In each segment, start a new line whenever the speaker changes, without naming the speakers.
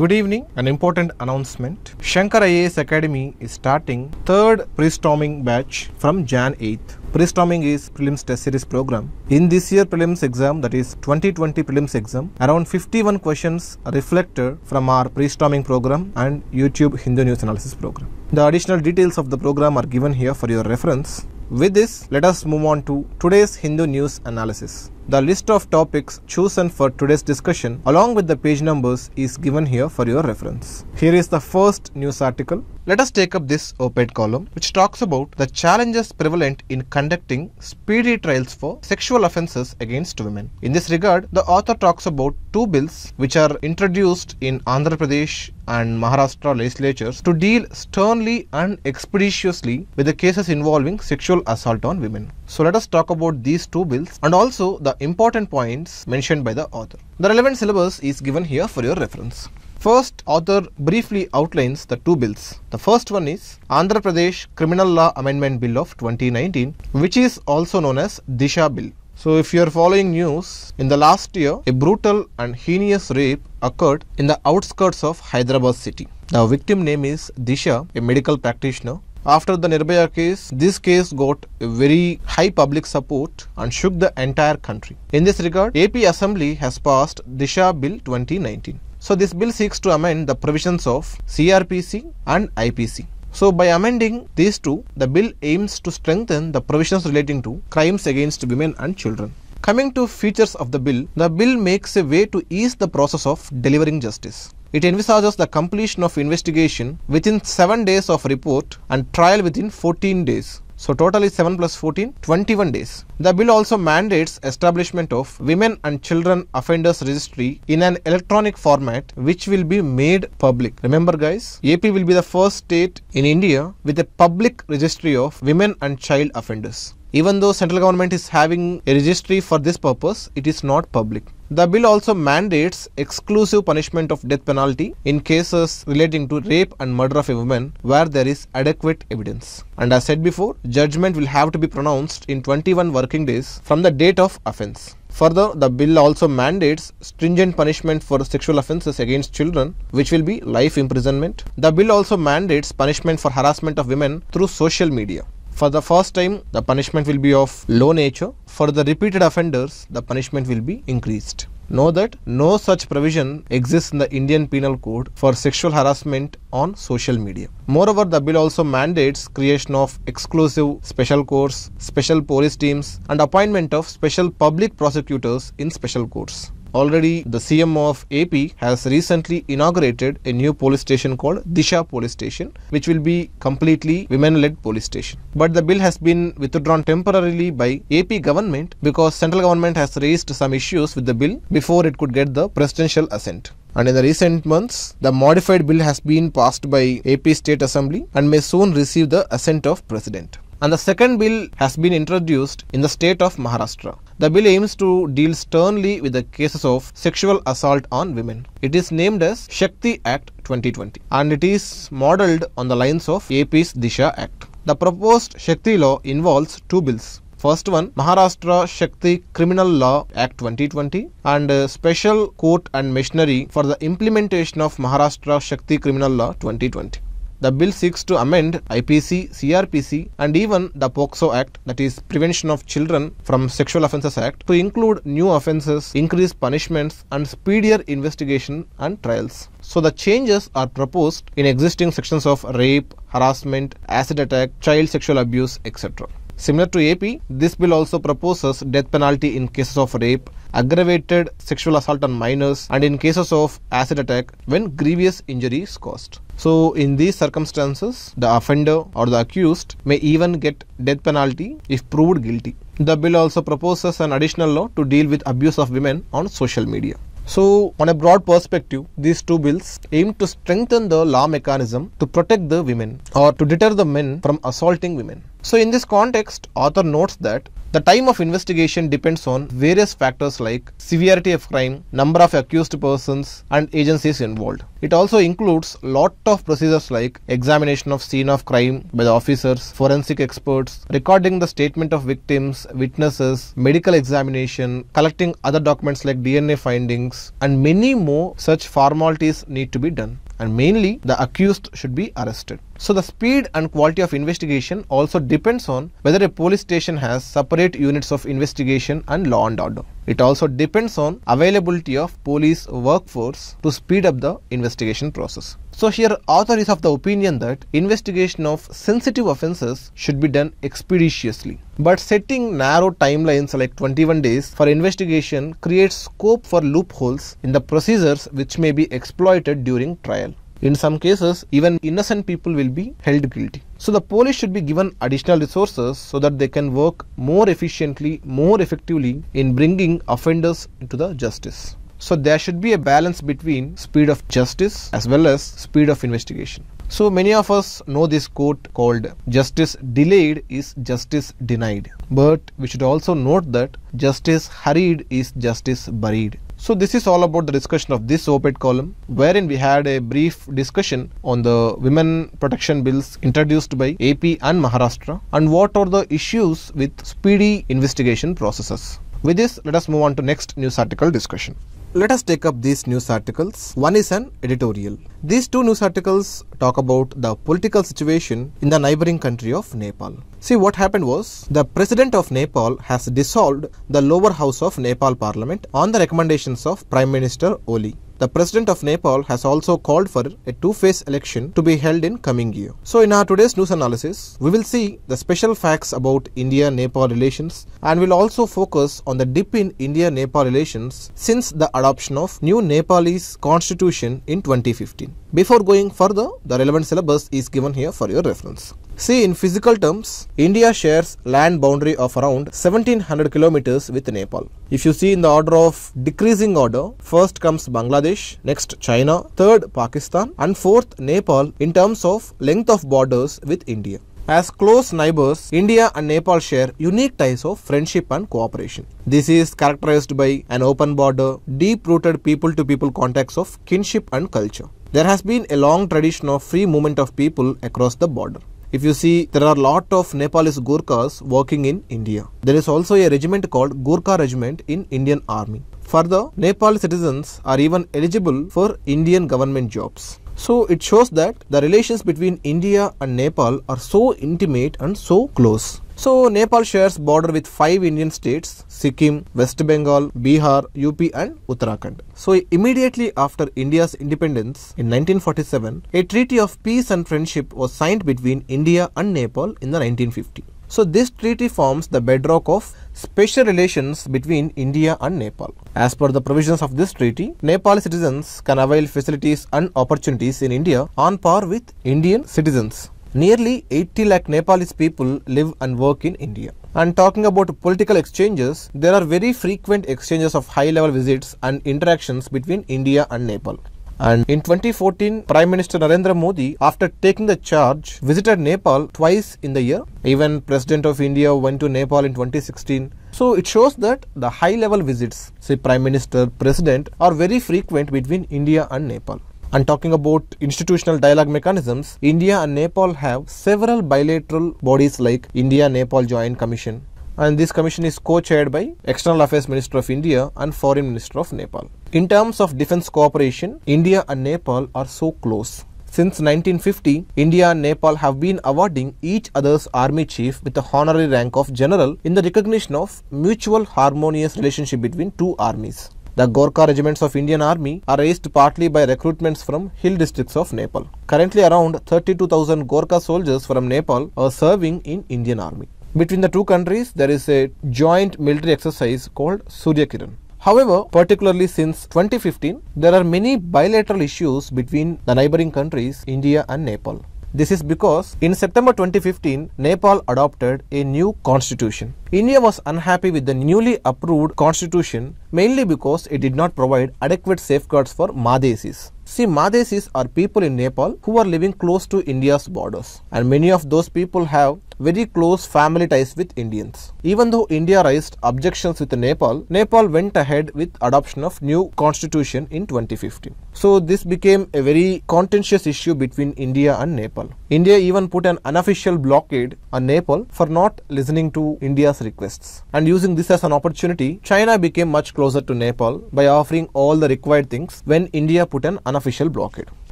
Good evening. An important announcement. Shankar IAS Academy is starting third pre-storming batch from Jan 8th. Pre-storming is prelims test series program. In this year prelims exam, that is 2020 prelims exam, around 51 questions are reflected from our pre-storming program and YouTube Hindu News Analysis program. The additional details of the program are given here for your reference. With this, let us move on to today's Hindu news analysis. The list of topics chosen for today's discussion along with the page numbers is given here for your reference. Here is the first news article let us take up this op-ed column which talks about the challenges prevalent in conducting speedy trials for sexual offences against women. In this regard, the author talks about two bills which are introduced in Andhra Pradesh and Maharashtra legislatures to deal sternly and expeditiously with the cases involving sexual assault on women. So let us talk about these two bills and also the important points mentioned by the author. The relevant syllabus is given here for your reference. First, author briefly outlines the two bills. The first one is Andhra Pradesh Criminal Law Amendment Bill of 2019, which is also known as Disha Bill. So if you are following news, in the last year, a brutal and heinous rape occurred in the outskirts of Hyderabad city. The victim name is Disha, a medical practitioner. After the Nirbhaya case, this case got very high public support and shook the entire country. In this regard, AP Assembly has passed Disha Bill 2019. So this bill seeks to amend the provisions of CRPC and IPC. So by amending these two, the bill aims to strengthen the provisions relating to crimes against women and children. Coming to features of the bill, the bill makes a way to ease the process of delivering justice. It envisages the completion of investigation within 7 days of report and trial within 14 days. So total is 7 plus 14, 21 days. The bill also mandates establishment of Women and Children Offenders Registry in an electronic format which will be made public. Remember guys, AP will be the first state in India with a public registry of women and child offenders. Even though central government is having a registry for this purpose, it is not public. The bill also mandates exclusive punishment of death penalty in cases relating to rape and murder of a woman where there is adequate evidence. And as said before, judgment will have to be pronounced in 21 working days from the date of offense. Further, the bill also mandates stringent punishment for sexual offences against children, which will be life imprisonment. The bill also mandates punishment for harassment of women through social media. For the first time, the punishment will be of low nature. For the repeated offenders, the punishment will be increased. Know that no such provision exists in the Indian Penal Code for sexual harassment on social media. Moreover, the bill also mandates creation of exclusive special courts, special police teams and appointment of special public prosecutors in special courts. Already the CM of AP has recently inaugurated a new police station called Disha Police Station which will be completely women-led police station. But the bill has been withdrawn temporarily by AP government because central government has raised some issues with the bill before it could get the presidential assent and in the recent months, the modified bill has been passed by AP State Assembly and may soon receive the assent of President. And the second bill has been introduced in the state of Maharashtra. The bill aims to deal sternly with the cases of sexual assault on women. It is named as Shakti Act 2020 and it is modeled on the lines of AP's Disha Act. The proposed Shakti law involves two bills. First one, Maharashtra Shakti Criminal Law Act 2020 and Special Court and Machinery for the Implementation of Maharashtra Shakti Criminal Law 2020. The bill seeks to amend IPC, CRPC and even the POXO Act that is Prevention of Children from Sexual Offences Act to include new offences, increased punishments and speedier investigation and trials. So the changes are proposed in existing sections of rape, harassment, acid attack, child sexual abuse, etc. Similar to AP, this bill also proposes death penalty in cases of rape, aggravated sexual assault on minors, and in cases of acid attack when grievous injury is caused. So in these circumstances, the offender or the accused may even get death penalty if proved guilty. The bill also proposes an additional law to deal with abuse of women on social media. So, on a broad perspective, these two bills aim to strengthen the law mechanism to protect the women or to deter the men from assaulting women. So, in this context, author notes that the time of investigation depends on various factors like severity of crime, number of accused persons and agencies involved. It also includes lot of procedures like examination of scene of crime by the officers, forensic experts, recording the statement of victims, witnesses, medical examination, collecting other documents like DNA findings and many more such formalities need to be done and mainly the accused should be arrested. So the speed and quality of investigation also depends on whether a police station has separate units of investigation and law and order. It also depends on availability of police workforce to speed up the investigation process. So here author is of the opinion that investigation of sensitive offences should be done expeditiously. But setting narrow timelines like 21 days for investigation creates scope for loopholes in the procedures which may be exploited during trial. In some cases, even innocent people will be held guilty. So the police should be given additional resources so that they can work more efficiently, more effectively in bringing offenders to the justice. So there should be a balance between speed of justice as well as speed of investigation. So many of us know this quote called justice delayed is justice denied. But we should also note that justice hurried is justice buried. So this is all about the discussion of this op-ed column wherein we had a brief discussion on the women protection bills introduced by AP and Maharashtra and what are the issues with speedy investigation processes. With this, let us move on to next news article discussion. Let us take up these news articles. One is an editorial. These two news articles talk about the political situation in the neighboring country of Nepal. See what happened was the president of Nepal has dissolved the lower house of Nepal parliament on the recommendations of Prime Minister Oli. The president of Nepal has also called for a two-phase election to be held in coming year. So in our today's news analysis, we will see the special facts about India-Nepal relations and will also focus on the dip in India-Nepal relations since the adoption of new Nepalese constitution in 2015. Before going further, the relevant syllabus is given here for your reference. See, in physical terms, India shares land boundary of around 1700 kilometers with Nepal. If you see in the order of decreasing order, first comes Bangladesh, next China, third Pakistan and fourth Nepal in terms of length of borders with India. As close neighbors, India and Nepal share unique ties of friendship and cooperation. This is characterized by an open border, deep-rooted people-to-people contacts of kinship and culture. There has been a long tradition of free movement of people across the border. If you see, there are a lot of Nepalese Gurkhas working in India. There is also a regiment called Gurkha Regiment in Indian Army. Further, Nepal citizens are even eligible for Indian government jobs. So it shows that the relations between India and Nepal are so intimate and so close. So Nepal shares border with five Indian states, Sikkim, West Bengal, Bihar, UP and Uttarakhand. So immediately after India's independence in 1947, a treaty of peace and friendship was signed between India and Nepal in the 1950. So this treaty forms the bedrock of special relations between India and Nepal. As per the provisions of this treaty, Nepali citizens can avail facilities and opportunities in India on par with Indian citizens. Nearly 80 lakh Nepalese people live and work in India. And talking about political exchanges, there are very frequent exchanges of high level visits and interactions between India and Nepal. And in 2014, Prime Minister Narendra Modi, after taking the charge, visited Nepal twice in the year. Even President of India went to Nepal in 2016. So it shows that the high level visits, say Prime Minister, President, are very frequent between India and Nepal. And talking about institutional dialogue mechanisms, India and Nepal have several bilateral bodies like India Nepal Joint Commission. And this commission is co chaired by External Affairs Minister of India and Foreign Minister of Nepal. In terms of defense cooperation, India and Nepal are so close. Since 1950, India and Nepal have been awarding each other's army chief with the honorary rank of general in the recognition of mutual harmonious relationship between two armies. The Gorkha regiments of Indian Army are raised partly by recruitments from hill districts of Nepal. Currently around 32,000 Gorkha soldiers from Nepal are serving in Indian Army. Between the two countries, there is a joint military exercise called Surya Kiran. However, particularly since 2015, there are many bilateral issues between the neighboring countries, India and Nepal. This is because in September 2015, Nepal adopted a new constitution. India was unhappy with the newly approved constitution mainly because it did not provide adequate safeguards for Madhesis. See, Madhesis are people in Nepal who are living close to India's borders, and many of those people have very close family ties with Indians. Even though India raised objections with Nepal, Nepal went ahead with adoption of new constitution in 2015. So this became a very contentious issue between India and Nepal. India even put an unofficial blockade on Nepal for not listening to India's requests. And using this as an opportunity, China became much closer to Nepal by offering all the required things when India put an unofficial blockade.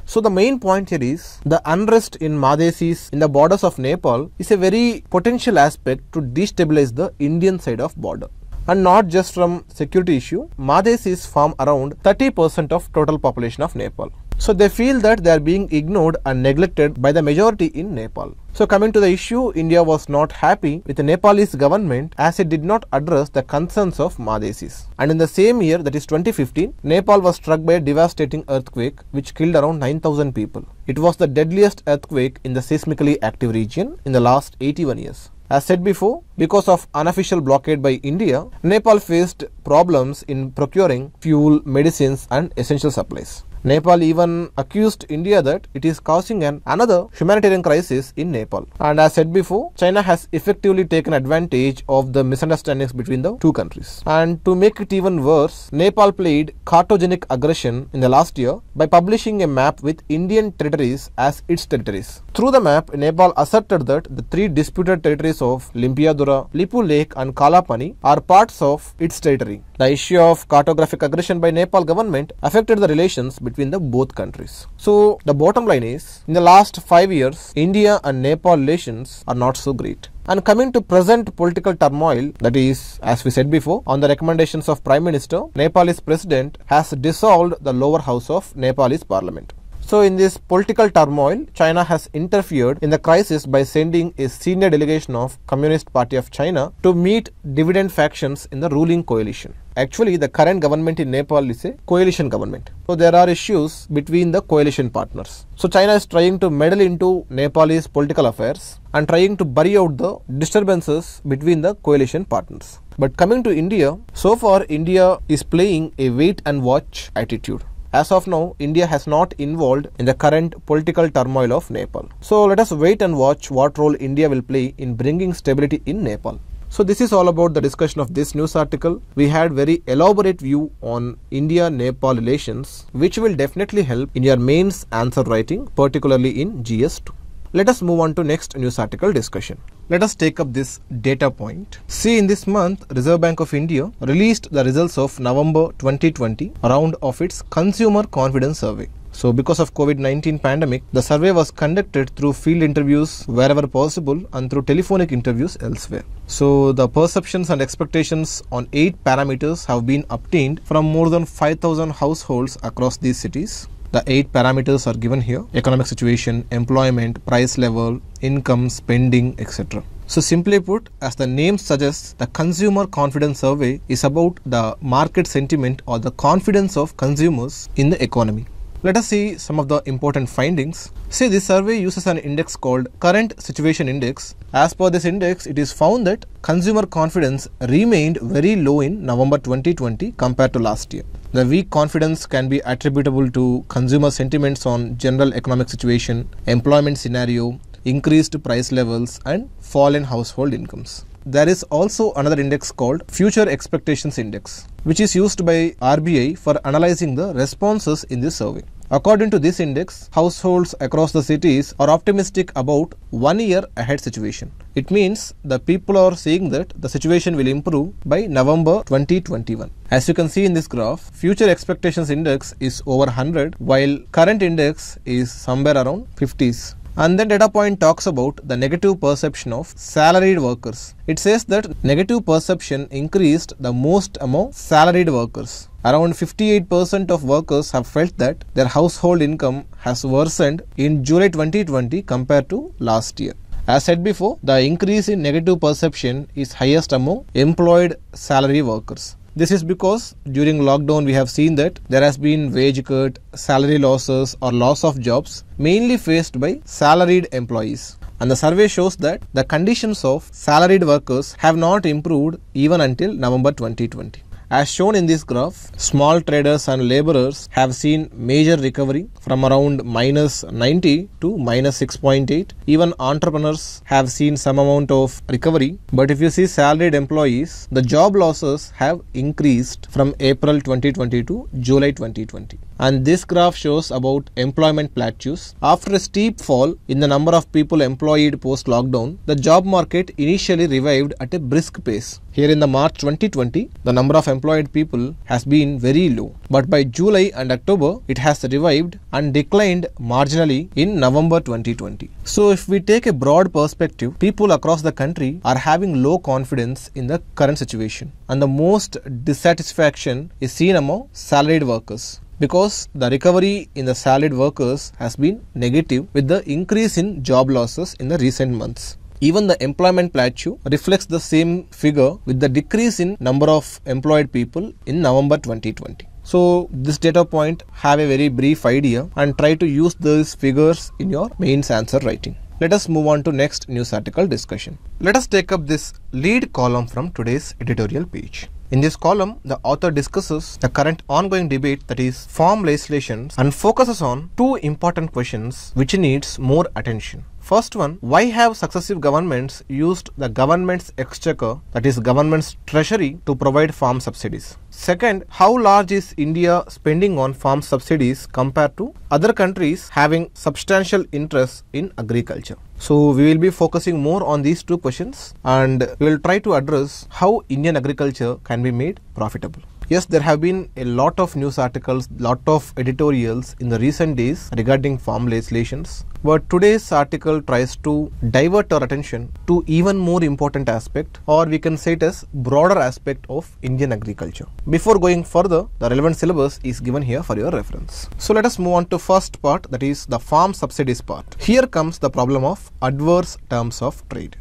So the main point here is the unrest in Madhesis in the borders of Nepal is a very potential aspect to destabilize the Indian side of border and not just from security issue. Madhesis form around 30% of total population of Nepal. So they feel that they are being ignored and neglected by the majority in Nepal. So coming to the issue, India was not happy with the Nepalese government as it did not address the concerns of Madhesis. And in the same year, that is 2015, Nepal was struck by a devastating earthquake which killed around 9,000 people. It was the deadliest earthquake in the seismically active region in the last 81 years. As said before, because of unofficial blockade by India, Nepal faced problems in procuring fuel, medicines and essential supplies. Nepal even accused India that it is causing an another humanitarian crisis in Nepal. And as said before, China has effectively taken advantage of the misunderstandings between the two countries. And to make it even worse, Nepal played cartogenic aggression in the last year by publishing a map with Indian territories as its territories. Through the map, Nepal asserted that the three disputed territories of Limpiadura, Lipu Lake and Kalapani are parts of its territory. The issue of cartographic aggression by Nepal government affected the relations between between the both countries. So the bottom line is, in the last five years, India and Nepal relations are not so great. And coming to present political turmoil, that is, as we said before, on the recommendations of Prime Minister, Nepalese President has dissolved the lower house of Nepalese parliament. So in this political turmoil, China has interfered in the crisis by sending a senior delegation of Communist Party of China to meet dividend factions in the ruling coalition. Actually, the current government in Nepal is a coalition government. So there are issues between the coalition partners. So China is trying to meddle into Nepal's political affairs and trying to bury out the disturbances between the coalition partners. But coming to India, so far India is playing a wait and watch attitude. As of now, India has not involved in the current political turmoil of Nepal. So let us wait and watch what role India will play in bringing stability in Nepal. So this is all about the discussion of this news article. We had very elaborate view on India-Nepal relations which will definitely help in your mains answer writing particularly in GS2. Let us move on to next news article discussion. Let us take up this data point. See in this month, Reserve Bank of India released the results of November 2020 round of its Consumer Confidence Survey. So because of COVID-19 pandemic, the survey was conducted through field interviews wherever possible and through telephonic interviews elsewhere. So the perceptions and expectations on 8 parameters have been obtained from more than 5000 households across these cities. The 8 parameters are given here: economic situation, employment, price level, income, spending, etc. So simply put, as the name suggests, the consumer confidence survey is about the market sentiment or the confidence of consumers in the economy. Let us see some of the important findings. See, this survey uses an index called Current Situation Index. As per this index, it is found that consumer confidence remained very low in November 2020 compared to last year. The weak confidence can be attributable to consumer sentiments on general economic situation, employment scenario, increased price levels, and fall in household incomes there is also another index called Future Expectations Index, which is used by RBI for analyzing the responses in this survey. According to this index, households across the cities are optimistic about one year ahead situation. It means the people are saying that the situation will improve by November 2021. As you can see in this graph, future expectations index is over 100 while current index is somewhere around 50s. And then data point talks about the negative perception of salaried workers. It says that negative perception increased the most among salaried workers. Around 58% of workers have felt that their household income has worsened in July 2020 compared to last year. As said before, the increase in negative perception is highest among employed salary workers. This is because during lockdown we have seen that there has been wage cut, salary losses or loss of jobs mainly faced by salaried employees. And the survey shows that the conditions of salaried workers have not improved even until November 2020. As shown in this graph, small traders and laborers have seen major recovery from around minus 90 to minus 6.8. Even entrepreneurs have seen some amount of recovery. But if you see salaried employees, the job losses have increased from April 2020 to July 2020. And this graph shows about employment plateaus. After a steep fall in the number of people employed post lockdown, the job market initially revived at a brisk pace. Here in the March 2020, the number of employed people has been very low. But by July and October, it has revived and declined marginally in November 2020. So if we take a broad perspective, people across the country are having low confidence in the current situation. And the most dissatisfaction is seen among salaried workers because the recovery in the salaried workers has been negative with the increase in job losses in the recent months even the employment plateau reflects the same figure with the decrease in number of employed people in November 2020. So this data point have a very brief idea and try to use these figures in your mains answer writing. Let us move on to next news article discussion. Let us take up this lead column from today's editorial page. In this column, the author discusses the current ongoing debate that is farm legislations and focuses on two important questions which needs more attention. First one, why have successive governments used the government's exchequer, that is government's treasury, to provide farm subsidies? Second, how large is India spending on farm subsidies compared to other countries having substantial interests in agriculture? So we will be focusing more on these two questions and we will try to address how Indian agriculture can be made profitable. Yes, there have been a lot of news articles, lot of editorials in the recent days regarding farm legislations. But today's article tries to divert our attention to even more important aspect or we can say it as broader aspect of Indian agriculture. Before going further, the relevant syllabus is given here for your reference. So let us move on to first part that is the farm subsidies part. Here comes the problem of adverse terms of trade.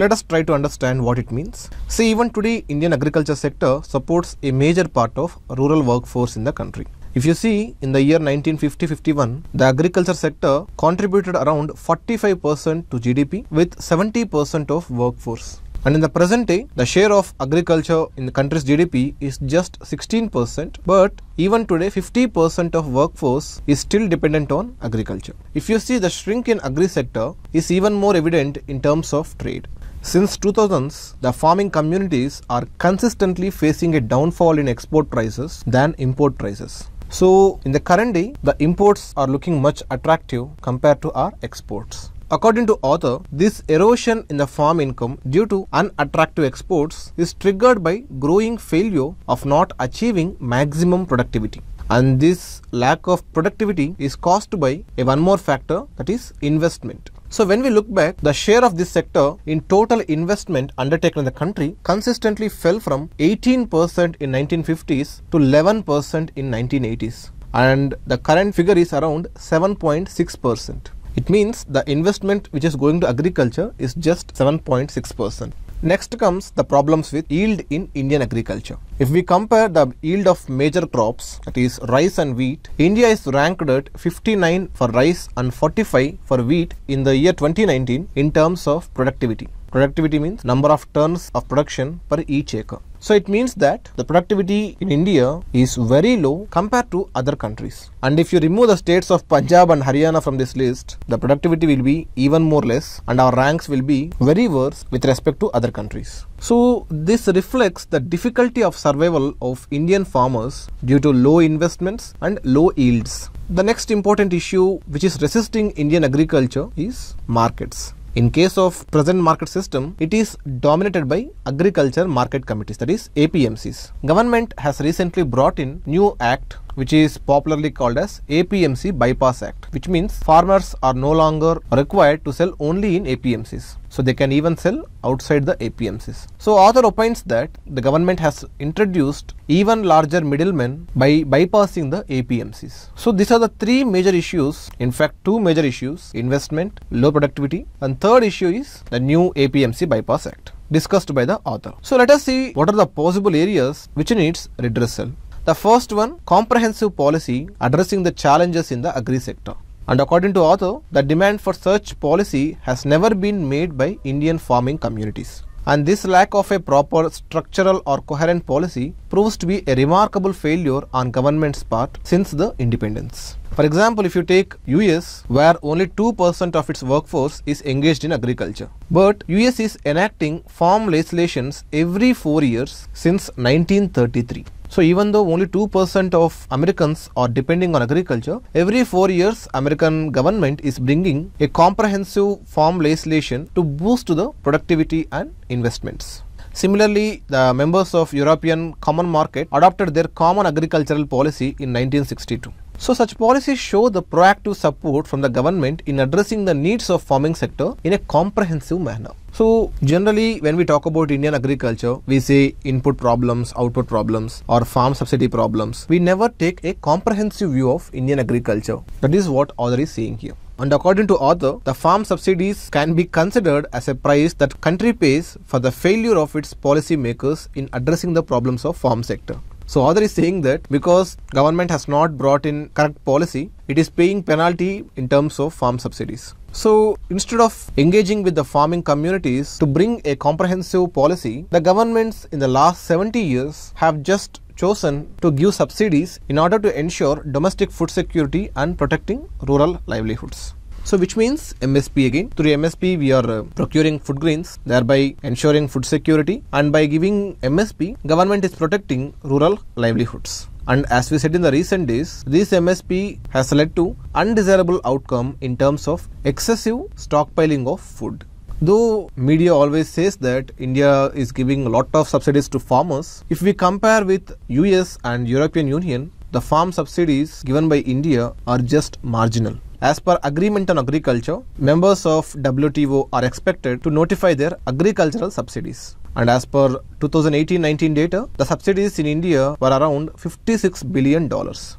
Let us try to understand what it means. See, even today, Indian agriculture sector supports a major part of rural workforce in the country. If you see, in the year 1950-51, the agriculture sector contributed around 45% to GDP with 70% of workforce. And in the present day, the share of agriculture in the country's GDP is just 16%, but even today 50% of workforce is still dependent on agriculture. If you see the shrink in agri sector is even more evident in terms of trade. Since 2000s, the farming communities are consistently facing a downfall in export prices than import prices. So, in the current day, the imports are looking much attractive compared to our exports. According to author, this erosion in the farm income due to unattractive exports is triggered by growing failure of not achieving maximum productivity and this lack of productivity is caused by a one more factor that is investment. So when we look back, the share of this sector in total investment undertaken in the country consistently fell from 18% in 1950s to 11% in 1980s and the current figure is around 7.6%. It means the investment which is going to agriculture is just 7.6%. Next comes the problems with yield in Indian agriculture. If we compare the yield of major crops, that is rice and wheat, India is ranked at 59 for rice and 45 for wheat in the year 2019 in terms of productivity. Productivity means number of tons of production per each acre. So it means that the productivity in India is very low compared to other countries. And if you remove the states of Punjab and Haryana from this list, the productivity will be even more less and our ranks will be very worse with respect to other countries. So this reflects the difficulty of survival of Indian farmers due to low investments and low yields. The next important issue which is resisting Indian agriculture is markets. In case of present market system, it is dominated by agriculture market committees that is APMCs. Government has recently brought in new act which is popularly called as APMC Bypass Act which means farmers are no longer required to sell only in APMCs. So they can even sell outside the APMCs. So author opines that the government has introduced even larger middlemen by bypassing the APMCs. So these are the three major issues, in fact two major issues, investment, low productivity and third issue is the new APMC Bypass Act discussed by the author. So let us see what are the possible areas which needs redressal. The first one, comprehensive policy addressing the challenges in the agri sector. And according to author, the demand for such policy has never been made by Indian farming communities. And this lack of a proper structural or coherent policy proves to be a remarkable failure on government's part since the independence. For example, if you take US where only 2% of its workforce is engaged in agriculture. But US is enacting farm legislations every 4 years since 1933. So even though only 2% of Americans are depending on agriculture, every 4 years American government is bringing a comprehensive farm legislation to boost the productivity and investments. Similarly, the members of European Common Market adopted their common agricultural policy in 1962. So such policies show the proactive support from the government in addressing the needs of farming sector in a comprehensive manner. So generally when we talk about Indian agriculture, we say input problems, output problems or farm subsidy problems. We never take a comprehensive view of Indian agriculture. That is what author is saying here. And according to author, the farm subsidies can be considered as a price that country pays for the failure of its policymakers in addressing the problems of farm sector. So author is saying that because government has not brought in correct policy, it is paying penalty in terms of farm subsidies. So instead of engaging with the farming communities to bring a comprehensive policy, the governments in the last 70 years have just chosen to give subsidies in order to ensure domestic food security and protecting rural livelihoods. So which means MSP again. Through MSP we are uh, procuring food grains, thereby ensuring food security and by giving MSP, government is protecting rural livelihoods and as we said in the recent days this msp has led to undesirable outcome in terms of excessive stockpiling of food though media always says that india is giving a lot of subsidies to farmers if we compare with us and european union the farm subsidies given by india are just marginal as per agreement on agriculture, members of WTO are expected to notify their agricultural subsidies. And as per 2018-19 data, the subsidies in India were around $56 billion.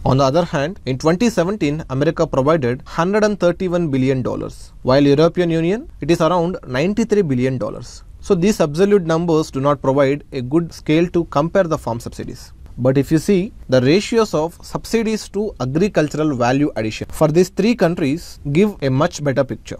On the other hand, in 2017, America provided $131 billion, while European Union, it is around $93 billion. So these absolute numbers do not provide a good scale to compare the farm subsidies. But if you see the ratios of subsidies to agricultural value addition for these three countries give a much better picture.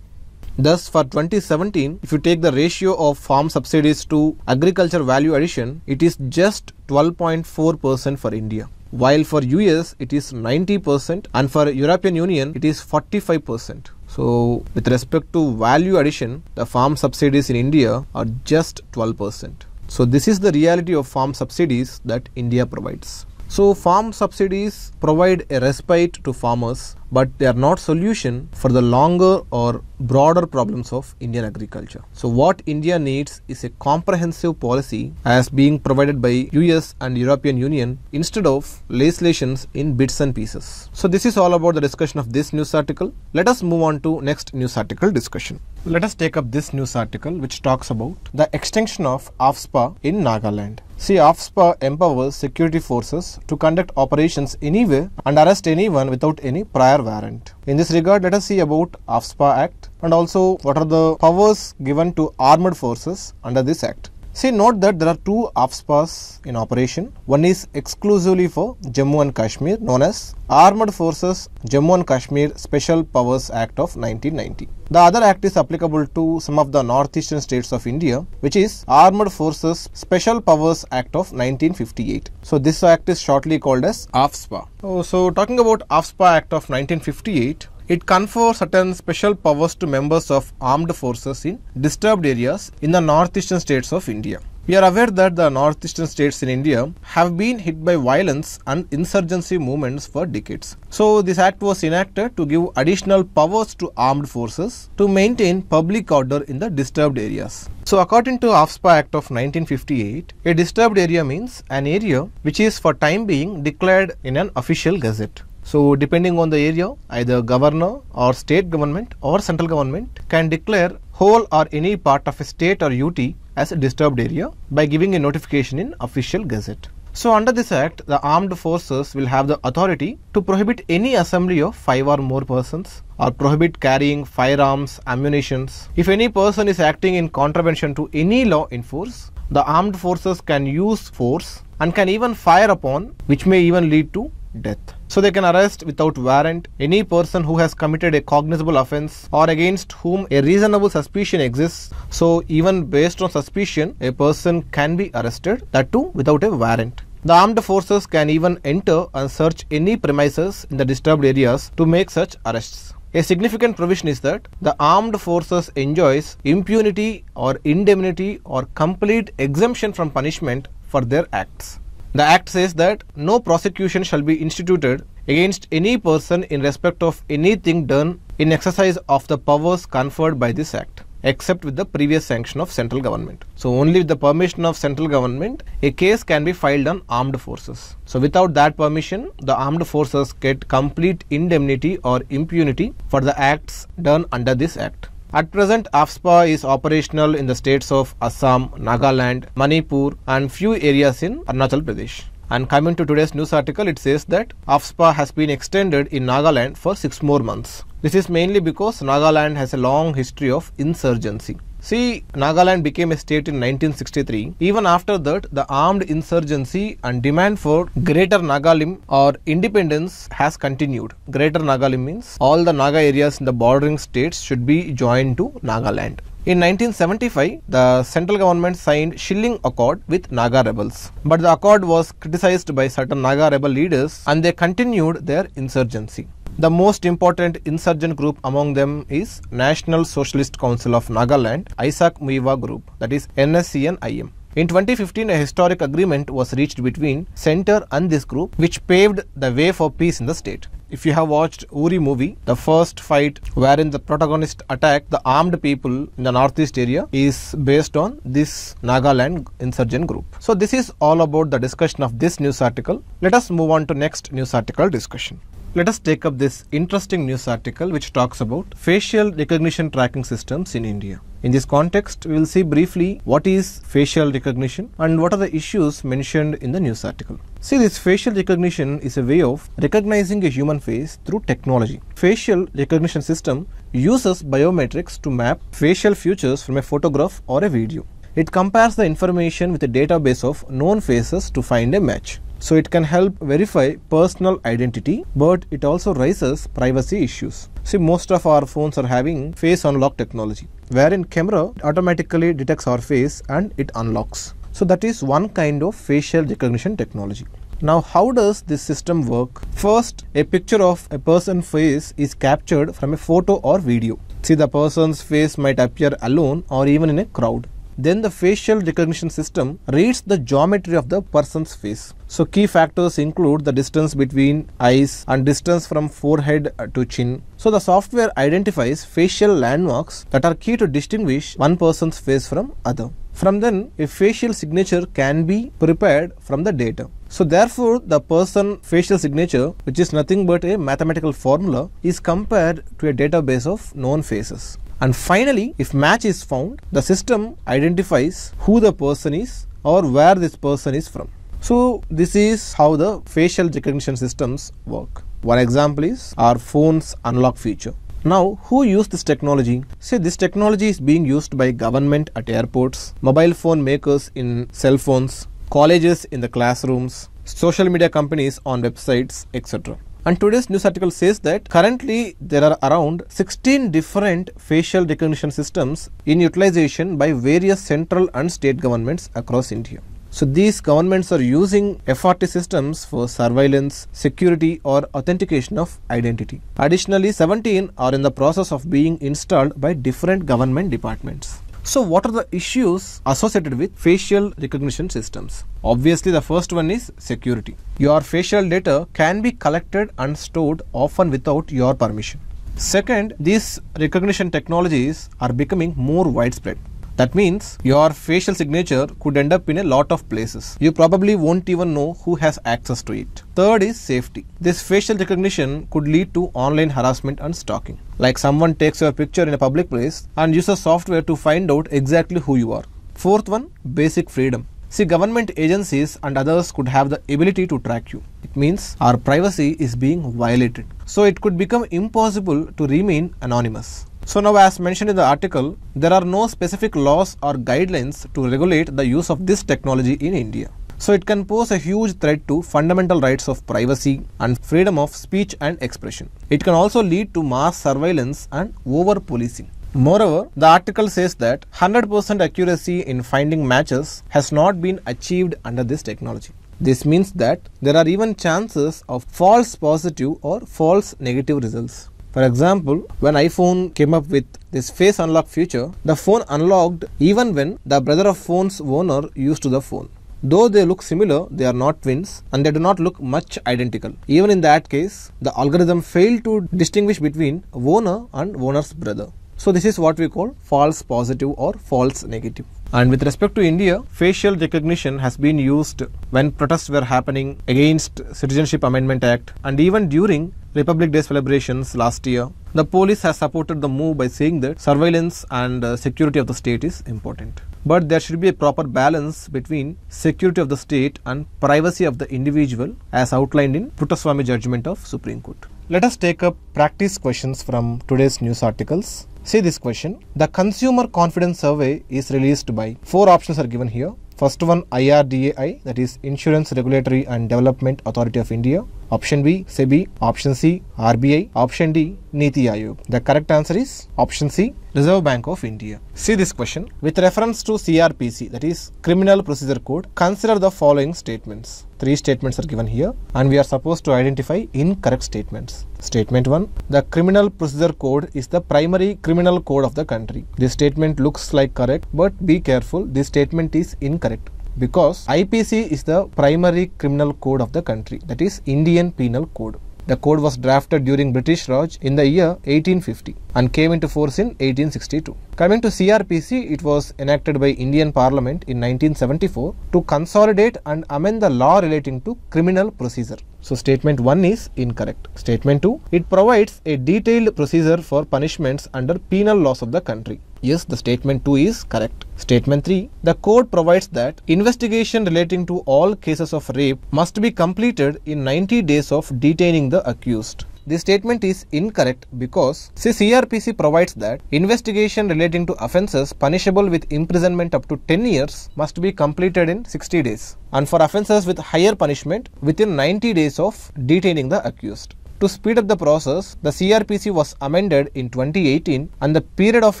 Thus, for 2017, if you take the ratio of farm subsidies to agriculture value addition, it is just 12.4% for India. While for US, it is 90% and for European Union, it is 45%. So, with respect to value addition, the farm subsidies in India are just 12%. So this is the reality of farm subsidies that India provides. So farm subsidies provide a respite to farmers but they are not solution for the longer or broader problems of Indian agriculture. So what India needs is a comprehensive policy as being provided by US and European Union instead of legislations in bits and pieces. So this is all about the discussion of this news article. Let us move on to next news article discussion. Let us take up this news article which talks about the extinction of AFSPA in Nagaland. See, OFSPA empowers security forces to conduct operations anywhere and arrest anyone without any prior warrant. In this regard, let us see about OFSPA Act and also what are the powers given to armed forces under this act. See note that there are two AFSPAs in operation. One is exclusively for Jammu and Kashmir known as Armed Forces Jammu and Kashmir Special Powers Act of 1990. The other act is applicable to some of the northeastern states of India which is Armed Forces Special Powers Act of 1958. So this act is shortly called as AFSPA. So, so talking about AFSPA Act of 1958, it confers certain special powers to members of armed forces in disturbed areas in the northeastern states of India. We are aware that the northeastern states in India have been hit by violence and insurgency movements for decades. So, this act was enacted to give additional powers to armed forces to maintain public order in the disturbed areas. So, according to AFSPA Act of 1958, a disturbed area means an area which is for time being declared in an official gazette. So depending on the area, either governor or state government or central government can declare whole or any part of a state or UT as a disturbed area by giving a notification in official gazette. So under this act, the armed forces will have the authority to prohibit any assembly of 5 or more persons or prohibit carrying firearms, ammunitions. If any person is acting in contravention to any law in force, the armed forces can use force and can even fire upon which may even lead to death. So they can arrest without warrant any person who has committed a cognizable offense or against whom a reasonable suspicion exists. So even based on suspicion, a person can be arrested, that too without a warrant. The armed forces can even enter and search any premises in the disturbed areas to make such arrests. A significant provision is that the armed forces enjoys impunity or indemnity or complete exemption from punishment for their acts. The Act says that no prosecution shall be instituted against any person in respect of anything done in exercise of the powers conferred by this Act except with the previous sanction of central government. So only with the permission of central government, a case can be filed on armed forces. So without that permission, the armed forces get complete indemnity or impunity for the acts done under this act. At present, AFSPA is operational in the states of Assam, Nagaland, Manipur, and few areas in Arunachal Pradesh. And coming to today's news article, it says that AFSPA has been extended in Nagaland for six more months. This is mainly because Nagaland has a long history of insurgency. See, Nagaland became a state in 1963. Even after that, the armed insurgency and demand for Greater Nagalim or independence has continued. Greater Nagalim means all the Naga areas in the bordering states should be joined to Nagaland. In 1975, the central government signed Shilling Accord with Naga rebels. But the accord was criticized by certain Naga rebel leaders and they continued their insurgency. The most important insurgent group among them is National Socialist Council of Nagaland, Isaac Muiva Group, that NSCN(IM). In 2015, a historic agreement was reached between Centre and this group, which paved the way for peace in the state. If you have watched Uri movie, the first fight wherein the protagonist attacked the armed people in the northeast area is based on this Nagaland insurgent group. So this is all about the discussion of this news article. Let us move on to next news article discussion. Let us take up this interesting news article which talks about facial recognition tracking systems in India. In this context, we will see briefly what is facial recognition and what are the issues mentioned in the news article. See, this facial recognition is a way of recognizing a human face through technology. Facial recognition system uses biometrics to map facial features from a photograph or a video. It compares the information with a database of known faces to find a match. So it can help verify personal identity, but it also raises privacy issues. See, most of our phones are having face unlock technology, wherein camera automatically detects our face and it unlocks. So that is one kind of facial recognition technology. Now how does this system work? First, a picture of a person's face is captured from a photo or video. See the person's face might appear alone or even in a crowd then the facial recognition system reads the geometry of the person's face. So key factors include the distance between eyes and distance from forehead to chin. So the software identifies facial landmarks that are key to distinguish one person's face from other. From then, a facial signature can be prepared from the data. So therefore, the person facial signature, which is nothing but a mathematical formula, is compared to a database of known faces. And finally, if match is found, the system identifies who the person is or where this person is from. So this is how the facial recognition systems work. One example is our phone's unlock feature. Now, who use this technology? See, this technology is being used by government at airports, mobile phone makers in cell phones, colleges in the classrooms, social media companies on websites, etc. And today's news article says that currently there are around 16 different facial recognition systems in utilization by various central and state governments across India. So these governments are using FRT systems for surveillance, security or authentication of identity. Additionally, 17 are in the process of being installed by different government departments. So what are the issues associated with facial recognition systems? Obviously, the first one is security. Your facial data can be collected and stored often without your permission. Second, these recognition technologies are becoming more widespread. That means your facial signature could end up in a lot of places. You probably won't even know who has access to it. Third is safety. This facial recognition could lead to online harassment and stalking. Like someone takes your picture in a public place and uses software to find out exactly who you are. Fourth one, basic freedom. See, government agencies and others could have the ability to track you. It means our privacy is being violated. So it could become impossible to remain anonymous. So now as mentioned in the article, there are no specific laws or guidelines to regulate the use of this technology in India. So it can pose a huge threat to fundamental rights of privacy and freedom of speech and expression. It can also lead to mass surveillance and over-policing. Moreover, the article says that 100% accuracy in finding matches has not been achieved under this technology. This means that there are even chances of false positive or false negative results. For example, when iPhone came up with this face unlock feature, the phone unlocked even when the brother of phone's owner used the phone. Though they look similar, they are not twins and they do not look much identical. Even in that case, the algorithm failed to distinguish between owner and owner's brother. So this is what we call false positive or false negative. And with respect to India, facial recognition has been used when protests were happening against Citizenship Amendment Act and even during Republic Day celebrations last year. The police has supported the move by saying that surveillance and uh, security of the state is important. But there should be a proper balance between security of the state and privacy of the individual as outlined in Puttaswamy judgment of Supreme Court. Let us take up practice questions from today's news articles. See this question. The Consumer Confidence Survey is released by four options are given here. First one IRDAI that is Insurance Regulatory and Development Authority of India. Option B, SEBI. Option C, RBI. Option D, Niti Aayog. The correct answer is option C, Reserve Bank of India. See this question. With reference to CRPC, that is Criminal Procedure Code, consider the following statements. Three statements are given here and we are supposed to identify incorrect statements. Statement 1. The Criminal Procedure Code is the primary criminal code of the country. This statement looks like correct but be careful. This statement is incorrect because IPC is the primary criminal code of the country, that is Indian Penal Code. The code was drafted during British Raj in the year 1850 and came into force in 1862. Coming to CRPC, it was enacted by Indian Parliament in 1974 to consolidate and amend the law relating to criminal procedure. So statement 1 is incorrect. Statement 2, it provides a detailed procedure for punishments under penal laws of the country. Yes, the statement 2 is correct. Statement 3, the code provides that investigation relating to all cases of rape must be completed in 90 days of detaining the accused. This statement is incorrect because see CRPC provides that investigation relating to offences punishable with imprisonment up to 10 years must be completed in 60 days and for offences with higher punishment within 90 days of detaining the accused. To speed up the process, the CRPC was amended in 2018 and the period of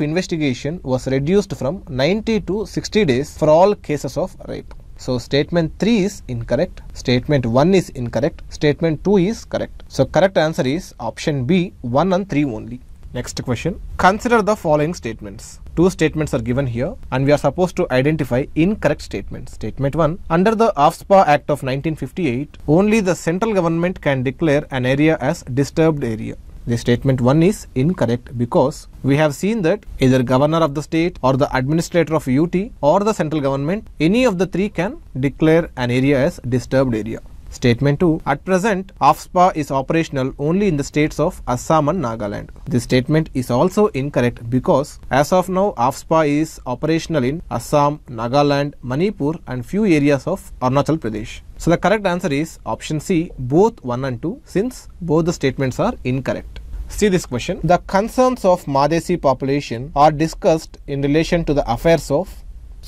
investigation was reduced from 90 to 60 days for all cases of rape. So statement 3 is incorrect, statement 1 is incorrect, statement 2 is correct. So correct answer is option B 1 and 3 only. Next question. Consider the following statements. Two statements are given here and we are supposed to identify incorrect statements. Statement 1. Under the AFSPA Act of 1958, only the central government can declare an area as disturbed area. The statement 1 is incorrect because we have seen that either governor of the state or the administrator of UT or the central government, any of the three can declare an area as disturbed area. Statement 2. At present, AFSPA is operational only in the states of Assam and Nagaland. This statement is also incorrect because as of now, AFSPA is operational in Assam, Nagaland, Manipur and few areas of Arunachal Pradesh. So the correct answer is option C, both 1 and 2 since both the statements are incorrect. See this question. The concerns of Madesi population are discussed in relation to the affairs of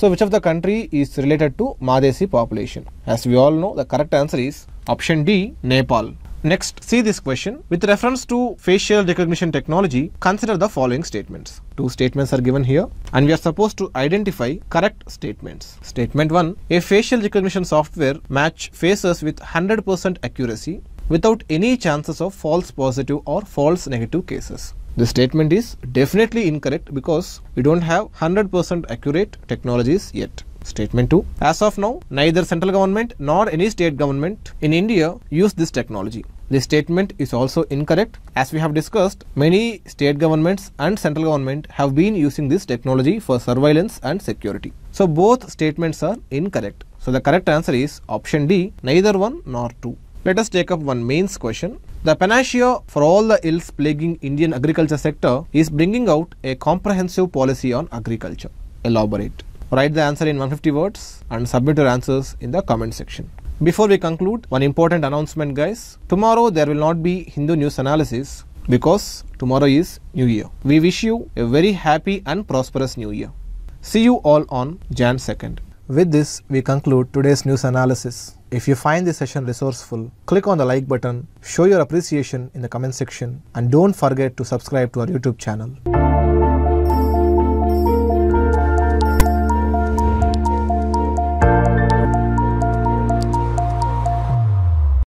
so which of the country is related to Madesi population? As we all know, the correct answer is option D, Nepal. Next, see this question. With reference to facial recognition technology, consider the following statements. Two statements are given here and we are supposed to identify correct statements. Statement 1. A facial recognition software match faces with 100% accuracy without any chances of false positive or false negative cases. The statement is definitely incorrect because we don't have 100% accurate technologies yet. Statement 2. As of now, neither central government nor any state government in India use this technology. This statement is also incorrect. As we have discussed, many state governments and central government have been using this technology for surveillance and security. So both statements are incorrect. So the correct answer is option D, neither one nor two. Let us take up one mains question. The panacea for all the ills plaguing Indian agriculture sector is bringing out a comprehensive policy on agriculture. Elaborate. Write the answer in 150 words and submit your answers in the comment section. Before we conclude, one important announcement guys. Tomorrow there will not be Hindu news analysis because tomorrow is New Year. We wish you a very happy and prosperous New Year. See you all on Jan 2nd. With this, we conclude today's news analysis. If you find this session resourceful, click on the like button, show your appreciation in the comment section and don't forget to subscribe to our YouTube channel.